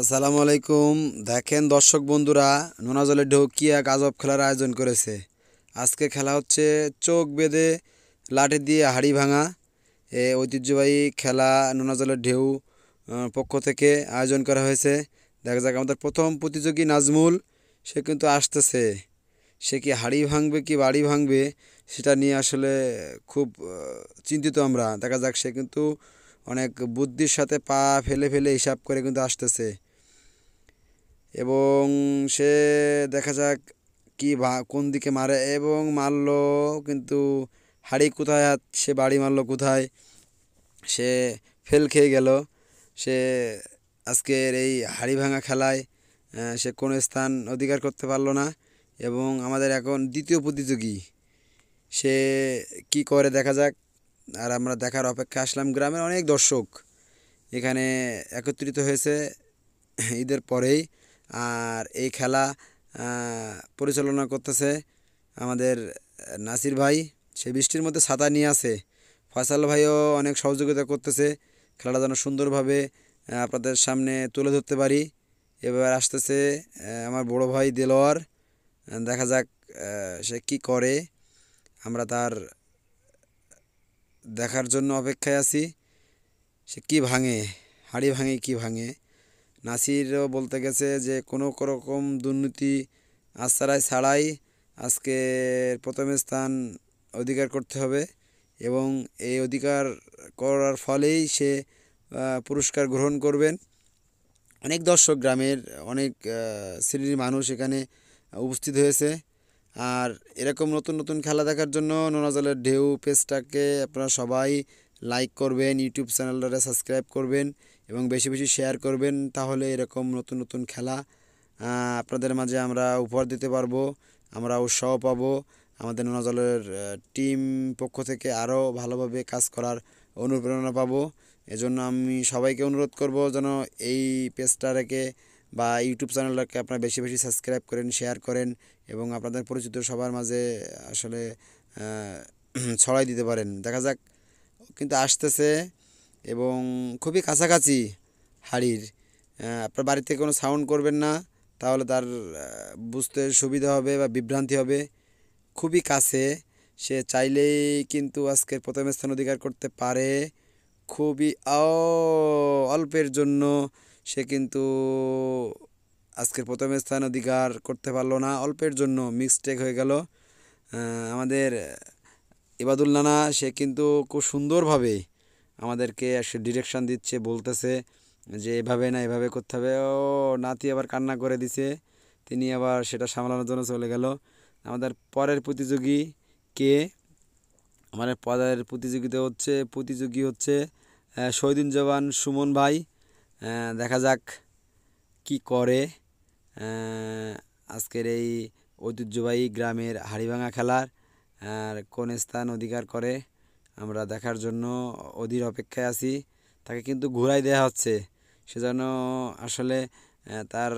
আসসালামু আলাইকুম দেখেন দর্শক বন্ধুরা নোনাজলে ঢোকিয়া গাজব খেলার আয়োজন করেছে আজকে খেলা হচ্ছে চোখ বেঁধে লাঠি দিয়ে হাড়ি ভাঙা এ ঐতিহ্যবাহী খেলা নোনাজলের ঢেউ পক্ষ থেকে আয়োজন করা হয়েছে দেখা যাক আমাদের প্রথম প্রতিযোগী নাজমুল সে কিন্তু আসতেছে সে কি হাড়ি ভাঙবে কি বাড়ি ভাঙবে সেটা নিয়ে আসলে খুব চিন্তিত আমরা দেখা যাক সে কিন্তু অনেক বুদ্ধির সাথে পা ফেলে ফেলে হিসাব করে কিন্তু আসতেছে এবং সে দেখা যাক কি কোন দিকে মারে এবং মারলো কিন্তু হাড়ি কোথায় হাত সে বাড়ি মারলো কোথায় সে ফেল খেয়ে গেল সে আজকের এই হাড়ি ভাঙা খেলায় সে কোনো স্থান অধিকার করতে পারলো না এবং আমাদের এখন দ্বিতীয় প্রতিযোগী সে কি করে দেখা যাক আর আমরা দেখার অপেক্ষা আসলাম গ্রামের অনেক দর্শক এখানে একত্রিত হয়েছে ঈদের পরেই আর এই খেলা পরিচালনা করতেছে আমাদের নাসির ভাই সে বৃষ্টির মধ্যে ছাতা নিয়ে আসে ফয়সাল ভাইও অনেক সহযোগিতা করতেছে খেলাটা যেন সুন্দরভাবে আপনাদের সামনে তুলে ধরতে পারি এবার আসতেছে আমার বড় ভাই দেলোয়ার দেখা যাক সে কি করে আমরা তার দেখার জন্য অপেক্ষায় আছি সে কি ভাঙে হাড়ি ভাঙে কি ভাঙে নাসিরও বলতে গেছে যে কোনো রকম দুর্নীতি আশ্রয় ছাড়াই আজকে প্রথম স্থান অধিকার করতে হবে এবং এই অধিকার করার ফলেই সে পুরস্কার গ্রহণ করবেন অনেক দর্শক গ্রামের অনেক শ্রেণীর মানুষ এখানে উপস্থিত হয়েছে আর এরকম নতুন নতুন খেলা দেখার জন্য নোনাজলের ঢেউ পেজটাকে আপনারা সবাই লাইক করবেন ইউটিউব চ্যানেলটা সাবস্ক্রাইব করবেন এবং বেশি বেশি শেয়ার করবেন তাহলে এরকম নতুন নতুন খেলা আপনাদের মাঝে আমরা উপহার দিতে পারবো আমরা উৎসাহ পাবো আমাদের নজলের টিম পক্ষ থেকে আরও ভালোভাবে কাজ করার অনুপ্রেরণা পাবো এজন্য আমি সবাইকে অনুরোধ করব যেন এই পেজটাকে বা ইউটিউব চ্যানেলটাকে আপনারা বেশি বেশি সাবস্ক্রাইব করেন শেয়ার করেন এবং আপনাদের পরিচিত সবার মাঝে আসলে ছড়াই দিতে পারেন দেখা যাক কিন্তু আসতেছে এবং খুবই কাছাকাছি হাড়ির আপনার বাড়িতে কোনো সাউন্ড করবেন না তাহলে তার বুঝতে সুবিধা হবে বা বিভ্রান্তি হবে খুবই কাছে সে চাইলেই কিন্তু আজকের প্রথম স্থান অধিকার করতে পারে খুবই অল্পের জন্য সে কিন্তু আজকের প্রথম স্থান অধিকার করতে পারলো না অল্পের জন্য মিক্সটেক হয়ে গেল আমাদের ইবাদুল নানা সে কিন্তু খুব সুন্দরভাবে আমাদেরকে এসে ডিরেকশান দিচ্ছে বলতেছে যে এভাবে না এভাবে করতে হবে ও নাতি আবার কান্না করে দিছে তিনি আবার সেটা সামলানোর জন্য চলে গেল আমাদের পরের প্রতিযোগী কে আমাদের পরের প্রতিযোগিতা হচ্ছে প্রতিযোগী হচ্ছে শহীদিন জওয়ান সুমন ভাই দেখা যাক কি করে আজকের এই ঐতিহ্যবাহী গ্রামের হাড়িভাঙা খেলার আর কোন স্থান অধিকার করে আমরা দেখার জন্য অধীর অপেক্ষায় আছি তাকে কিন্তু ঘুরাই দেয়া হচ্ছে সেজন্য আসলে তার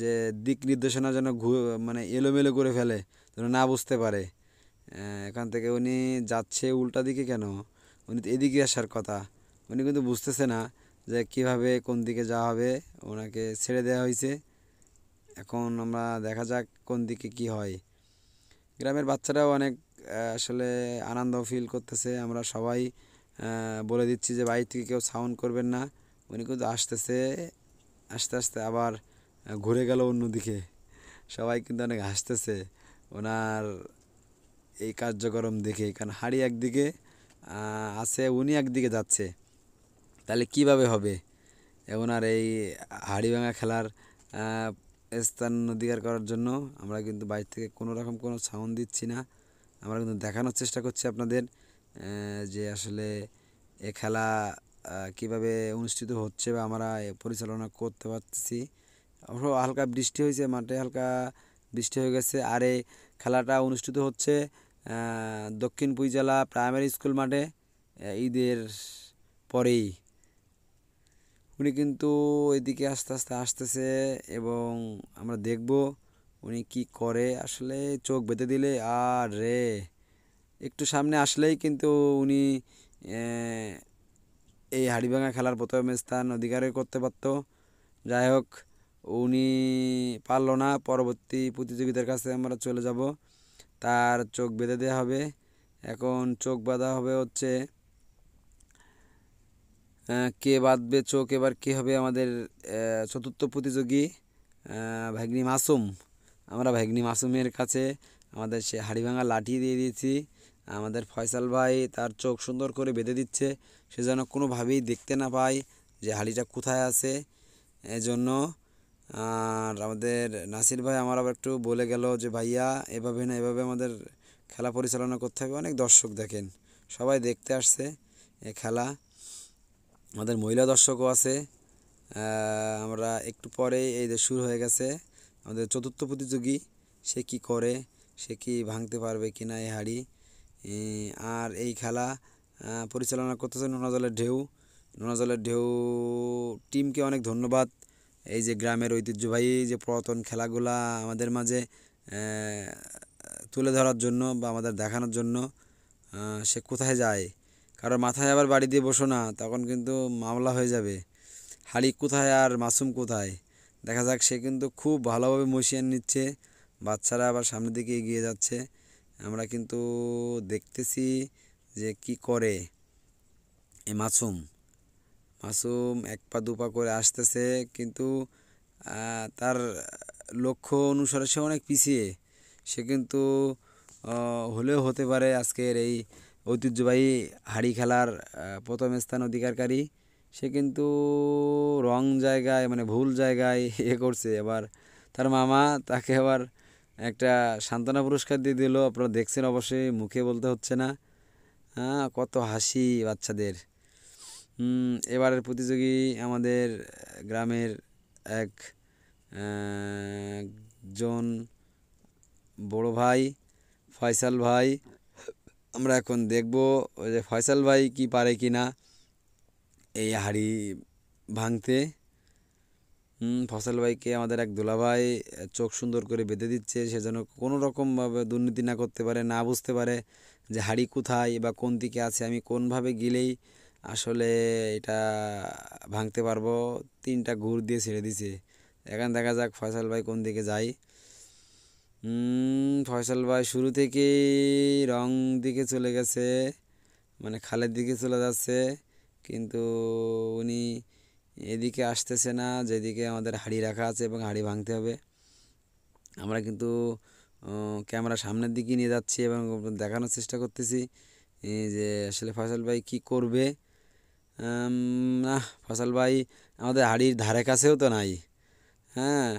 যে দিক নির্দেশনা যেন ঘু মানে এলোমেলো করে ফেলে যেন না বুঝতে পারে এখান থেকে উনি যাচ্ছে উল্টা দিকে কেন উনি তো এদিকে আসার কথা উনি কিন্তু বুঝতেছে না যে কিভাবে কোন দিকে যাওয়া হবে ওনাকে ছেড়ে দেওয়া হয়েছে এখন আমরা দেখা যাক কোন দিকে কি হয় গ্রামের বাচ্চারাও অনেক আসলে আনন্দ ফিল করতেছে আমরা সবাই বলে দিচ্ছি যে বাইরে থেকে কেউ সাউন্ড করবেন না উনি কিন্তু আসতেছে আস্তে আস্তে আবার ঘুরে গেল অন্যদিকে সবাই কিন্তু অনেক হাসতেছে ওনার এই কার্যক্রম দেখে কারণ হাড়ি একদিকে আছে উনি একদিকে যাচ্ছে তাহলে কিভাবে হবে ওনার এই হাড়ি ভাঙা খেলার স্থান অধিকার করার জন্য আমরা কিন্তু বাইরে থেকে কোনো রকম কোনো সাউন্ড দিচ্ছি না আমরা কিন্তু দেখানোর চেষ্টা করছি আপনাদের যে আসলে এ খেলা কিভাবে অনুষ্ঠিত হচ্ছে বা আমরা পরিচালনা করতে পারছি হালকা বৃষ্টি হয়েছে মাঠে হালকা বৃষ্টি হয়ে গেছে আর এই খেলাটা অনুষ্ঠিত হচ্ছে দক্ষিণ জেলা প্রাইমারি স্কুল মাঠে ঈদের পরেই উনি কিন্তু এদিকে আস্তে আস্তে আসতেছে এবং আমরা দেখব উনি কি করে আসলে চোখ বেঁধে দিলে আর রে একটু সামনে আসলেই কিন্তু উনি এই হাড়িভাঙা খেলার প্রথম স্থান অধিকারে করতে পারত যাই হোক উনি পারল না পরবর্তী প্রতিযোগিতার কাছে আমরা চলে যাব তার চোখ বেঁধে দেওয়া হবে এখন চোখ বাঁধা হবে হচ্ছে কে বাঁধবে চোখ এবার কে হবে আমাদের চতুর্থ প্রতিযোগী ভাগ্নি মাসুম আমরা ভাগ্নি মাসুমের কাছে আমাদের সে হাড়িভাঙা লাঠি দিয়ে দিয়েছি আমাদের ফয়সাল ভাই তার চোখ সুন্দর করে বেঁধে দিচ্ছে সে যেন কোনোভাবেই দেখতে না পায় যে হাড়িটা কোথায় আছে এজন্য আর আমাদের নাসির ভাই আমার আবার একটু বলে গেল যে ভাইয়া এভাবে না এভাবে আমাদের খেলা পরিচালনা করতে হবে অনেক দর্শক দেখেন সবাই দেখতে আসছে এ খেলা আমাদের মহিলা দর্শকও আছে আমরা একটু পরেই এই যে শুরু হয়ে গেছে আমাদের চতুর্থ প্রতিযোগী সে কি করে সে কি ভাঙতে পারবে কি না এই হাড়ি আর এই খেলা পরিচালনা করতেছে নোনাজলের ঢেউ নোনাজলের ঢেউ টিমকে অনেক ধন্যবাদ এই যে গ্রামের ঐতিহ্যবাহী যে পুরাতন খেলাগুলা আমাদের মাঝে তুলে ধরার জন্য বা আমাদের দেখানোর জন্য সে কোথায় যায় কারণ মাথায় আবার বাড়ি দিয়ে বসো না তখন কিন্তু মামলা হয়ে যাবে হাড়ি কোথায় আর মাসুম কোথায় দেখা যাক সে কিন্তু খুব ভালোভাবে মশিয়ান নিচ্ছে বাচ্চারা আবার সামনের দিকে এগিয়ে যাচ্ছে আমরা কিন্তু দেখতেছি যে কি করে এ মাসুম মাসুম এক পা দুপা করে আসতেছে কিন্তু তার লক্ষ্য অনুসারে সে অনেক পিছিয়ে সে কিন্তু হলেও হতে পারে আজকের এই ঐতিহ্যবাহী হাড়ি খেলার প্রথম স্থান অধিকারকারী সে কিন্তু রং জায়গায় মানে ভুল জায়গায় এ করছে এবার তার মামা তাকে আবার একটা সান্ত্বনা পুরস্কার দিয়ে দিল আপনারা দেখছেন অবশ্যই মুখে বলতে হচ্ছে না হ্যাঁ কত হাসি বাচ্চাদের এবারের প্রতিযোগী আমাদের গ্রামের এক জন বড় ভাই ফয়সাল ভাই আমরা এখন দেখব যে ফয়সাল ভাই কি পারে কি না এই হাড়ি ভাঙতে ফসল ভাইকে আমাদের এক দোলাভাই চোখ সুন্দর করে বেঁধে দিচ্ছে সে যেন কোনো রকমভাবে দুর্নীতি না করতে পারে না বুঝতে পারে যে হাড়ি কোথায় বা কোন দিকে আছে আমি কোনভাবে গেলেই আসলে এটা ভাঙতে পারবো তিনটা ঘুর দিয়ে ছেড়ে দিছে এখন দেখা যাক ফয়সাল ভাই কোন দিকে যায় ফয়সাল ভাই শুরু থেকেই রং দিকে চলে গেছে মানে খালের দিকে চলে যাচ্ছে কিন্তু উনি এদিকে আসতেছে না যেদিকে আমাদের হাড়ি রাখা আছে এবং হাড়ি ভাঙতে হবে আমরা কিন্তু ক্যামেরা সামনের দিকে নিয়ে যাচ্ছি এবং দেখানোর চেষ্টা করতেছি যে আসলে ফসল ভাই কি করবে না ফসল ভাই আমাদের হাড়ির ধারে কাছেও তো নাই হ্যাঁ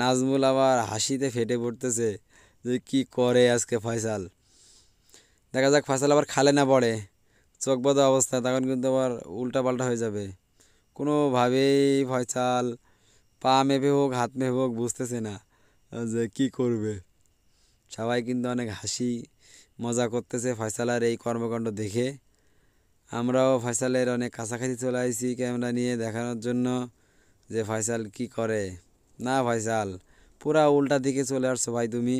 নাজমুল আবার হাসিতে ফেটে পড়তেছে যে কি করে আজকে ফয়সাল দেখা যাক ফসল আবার খালে না পড়ে চোখ বাঁধা অবস্থায় তখন কিন্তু আবার উল্টা পাল্টা হয়ে যাবে কোনোভাবেই ফয়সাল পা মেপে হোক হাত মেপে হোক বুঝতেছে না যে কি করবে সবাই কিন্তু অনেক হাসি মজা করতেছে ফয়সালার এই কর্মকাণ্ড দেখে আমরাও ফয়সালের অনেক কাছাকাছি চলে আসি ক্যামেরা নিয়ে দেখানোর জন্য যে ফয়সাল কি করে না ফয়সাল পুরা উল্টা দিকে চলে আসছো ভাই তুমি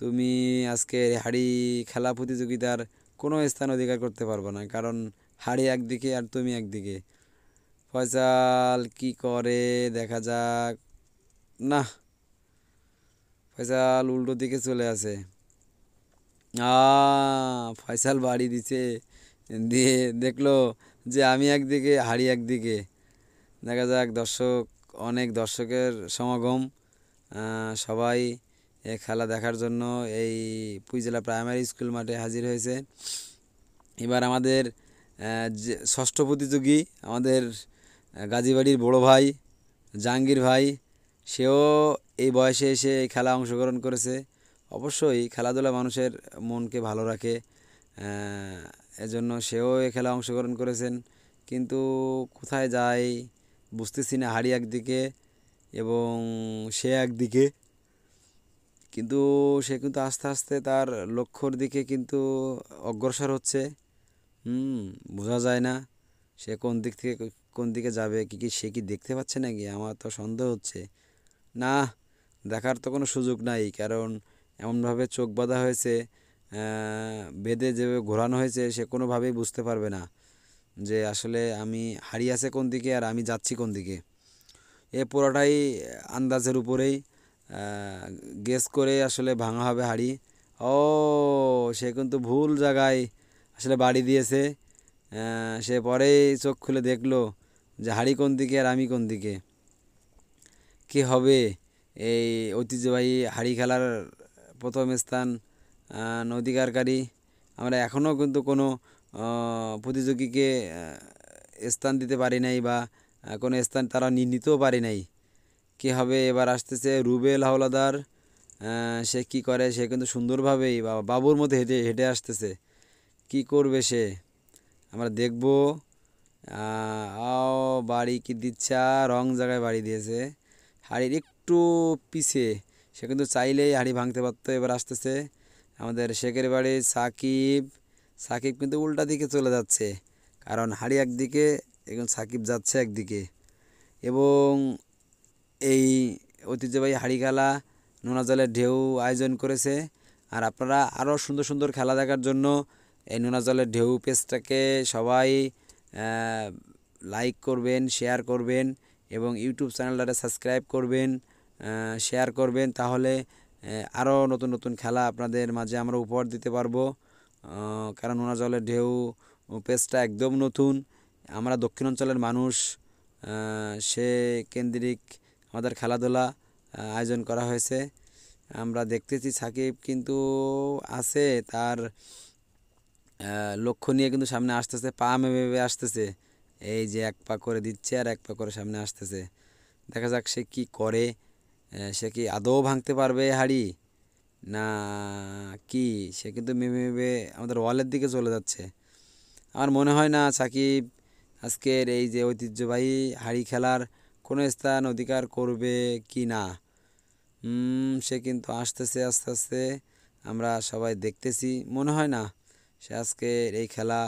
তুমি আজকে হাড়ি খেলা প্রতিযোগিতার কোনো স্থান অধিকার করতে পারবো না কারণ হাড়ি একদিকে আর তুমি একদিকে ফয়সাল কি করে দেখা যাক না ফয়সাল উল্টো দিকে চলে আসে আ ফয়সাল বাড়ি দিছে দিয়ে দেখলো যে আমি একদিকে হাড়ি একদিকে দেখা যাক দর্শক অনেক দর্শকের সমাগম সবাই এ খেলা দেখার জন্য এই পুইজেলা প্রাইমারি স্কুল মাঠে হাজির হয়েছে এবার আমাদের ষষ্ঠ প্রতিযোগী আমাদের গাজীবাড়ির বড় ভাই জাহাঙ্গীর ভাই সেও এই বয়সে এসে এই খেলা অংশগ্রহণ করেছে অবশ্যই খেলাধুলা মানুষের মনকে ভালো রাখে এজন্য সেও এই খেলা অংশগ্রহণ করেছেন কিন্তু কোথায় যায় বুঝতেছি না হাড়ি একদিকে এবং সে একদিকে কিন্তু সে কিন্তু আস্তে আস্তে তার লক্ষ্যর দিকে কিন্তু অগ্রসর হচ্ছে হুম বোঝা যায় না সে কোন দিক থেকে কোন দিকে যাবে কি কি সে কি দেখতে পাচ্ছে নাকি আমার তো সন্দেহ হচ্ছে না দেখার তো কোনো সুযোগ নাই কারণ এমনভাবে চোখ বাঁধা হয়েছে বেঁধে যেভাবে ঘোরানো হয়েছে সে কোনোভাবেই বুঝতে পারবে না যে আসলে আমি হারিয়ে আছে কোন দিকে আর আমি যাচ্ছি কোন দিকে এ পুরোটাই আন্দাজের উপরেই গেস করে আসলে ভাঙা হবে হাড়ি ও সে কিন্তু ভুল জায়গায় আসলে বাড়ি দিয়েছে সে পরে চোখ খুলে দেখলো যে হাড়ি কোন দিকে আর আমি কোন দিকে কি হবে এই ঐতিহ্যবাহী হাড়ি খেলার প্রথম স্থান অধিকারকারী আমরা এখনও কিন্তু কোনো প্রতিযোগীকে স্থান দিতে পারি নাই বা কোনো স্থান তারা নিতেও পারি নাই কি হবে এবার আসতেছে রুবেল হাওলাদার সে কি করে সে কিন্তু সুন্দরভাবেই বাবুর মতো হেঁটে হেঁটে আসতেছে কি করবে সে আমরা দেখব আও বাড়ি কি দিচ্ছে রং জায়গায় বাড়ি দিয়েছে হাড়ির একটু পিছে সে কিন্তু চাইলেই হাড়ি ভাঙতে পারতো এবার আসতেছে আমাদের শেখের বাড়ি সাকিব সাকিব কিন্তু উল্টা দিকে চলে যাচ্ছে কারণ হাড়ি একদিকে এবং সাকিব যাচ্ছে একদিকে এবং এই ঐতিহ্যবাহী হাড়ি খেলা নোনা জলের ঢেউ আয়োজন করেছে আর আপনারা আরও সুন্দর সুন্দর খেলা দেখার জন্য এই নোনা জলের ঢেউ পেজটাকে সবাই লাইক করবেন শেয়ার করবেন এবং ইউটিউব চ্যানেলটাকে সাবস্ক্রাইব করবেন শেয়ার করবেন তাহলে আরও নতুন নতুন খেলা আপনাদের মাঝে আমরা উপহার দিতে পারবো কারণ নোনা জলের ঢেউ পেজটা একদম নতুন আমরা দক্ষিণাঞ্চলের মানুষ সে কেন্দ্রিক আমাদের খেলাধুলা আয়োজন করা হয়েছে আমরা দেখতেছি সাকিব কিন্তু আছে তার লক্ষ্য নিয়ে কিন্তু সামনে আসতেছে পা মেবে আসতেছে এই যে এক পা করে দিচ্ছে আর এক পা করে সামনে আসতেছে দেখা যাক সে কি করে সে কি আদৌ ভাঙতে পারবে হাড়ি না কি সে কিন্তু মেবে মেবে আমাদের ওয়ালের দিকে চলে যাচ্ছে আমার মনে হয় না সাকিব আজকের এই যে ঐতিহ্যবাহী হাড়ি খেলার কোনো স্থান অধিকার করবে কি না সে কিন্তু আসতেছে আস্তে আস্তে আমরা সবাই দেখতেছি মনে হয় না সে আজকে এই খেলা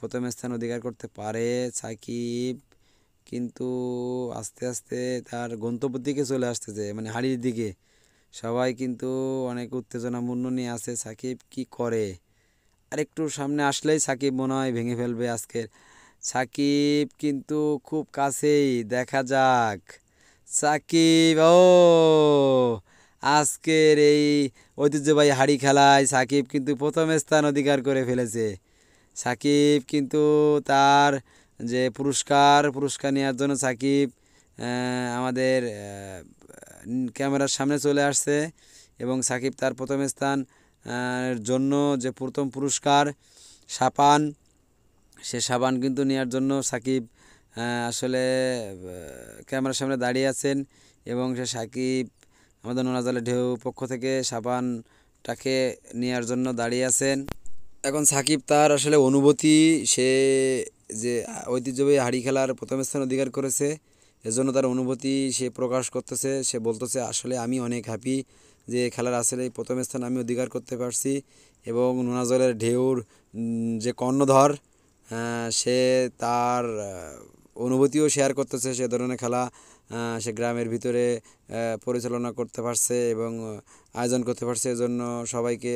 প্রথম স্থান অধিকার করতে পারে সাকিব কিন্তু আস্তে আস্তে তার গন্তব্যের দিকে চলে আসতেছে মানে হাড়ির দিকে সবাই কিন্তু অনেক উত্তেজনাপূর্ণ নিয়ে আছে সাকিব কি করে আর একটু সামনে আসলেই সাকিব মনে হয় ভেঙে ফেলবে আজকের সাকিব কিন্তু খুব কাছেই দেখা যাক সাকিব ও আজকের এই ঐতিহ্যবাহী হাড়ি খেলায় সাকিব কিন্তু প্রথম স্থান অধিকার করে ফেলেছে সাকিব কিন্তু তার যে পুরস্কার পুরস্কার নেওয়ার জন্য সাকিব আমাদের ক্যামেরার সামনে চলে আসছে এবং সাকিব তার প্রথম স্থান জন্য যে প্রথম পুরস্কার সাপান সে সাবান কিন্তু নেওয়ার জন্য সাকিব আসলে ক্যামেরার সামনে দাঁড়িয়ে আছেন এবং সে সাকিব আমাদের নোনাজলের ঢেউ পক্ষ থেকে সাবানটাকে নেওয়ার জন্য দাঁড়িয়ে আছেন এখন সাকিব তার আসলে অনুভূতি সে যে ঐতিহ্যবাহী হাড়ি খেলার প্রথম স্থান অধিকার করেছে এজন্য তার অনুভূতি সে প্রকাশ করতেছে সে বলতেছে আসলে আমি অনেক হ্যাপি যে খেলার আসলে প্রথম স্থান আমি অধিকার করতে পারছি এবং নোনাজলের ঢেউর যে কর্ণধর সে তার অনুভূতিও শেয়ার করতেছে সে ধরনের খেলা সে গ্রামের ভিতরে পরিচালনা করতে পারছে এবং আয়োজন করতে পারছে এজন্য সবাইকে